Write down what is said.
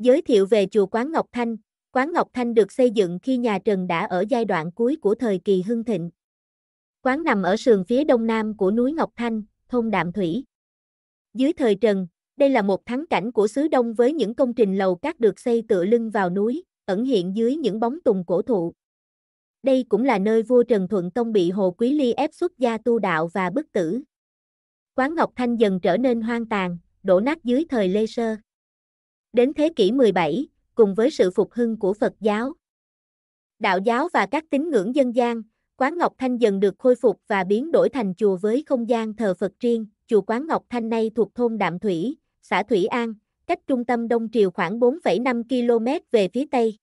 Giới thiệu về chùa Quán Ngọc Thanh, Quán Ngọc Thanh được xây dựng khi nhà Trần đã ở giai đoạn cuối của thời kỳ hưng thịnh. Quán nằm ở sườn phía đông nam của núi Ngọc Thanh, thôn Đạm Thủy. Dưới thời Trần, đây là một thắng cảnh của xứ Đông với những công trình lầu cát được xây tựa lưng vào núi, ẩn hiện dưới những bóng tùng cổ thụ. Đây cũng là nơi vua Trần Thuận Tông bị Hồ Quý Ly ép xuất gia tu đạo và bức tử. Quán Ngọc Thanh dần trở nên hoang tàn, đổ nát dưới thời Lê Sơ. Đến thế kỷ 17, cùng với sự phục hưng của Phật giáo, đạo giáo và các tín ngưỡng dân gian, Quán Ngọc Thanh dần được khôi phục và biến đổi thành chùa với không gian thờ Phật riêng. Chùa Quán Ngọc Thanh nay thuộc thôn Đạm Thủy, xã Thủy An, cách trung tâm Đông Triều khoảng 4,5 km về phía Tây.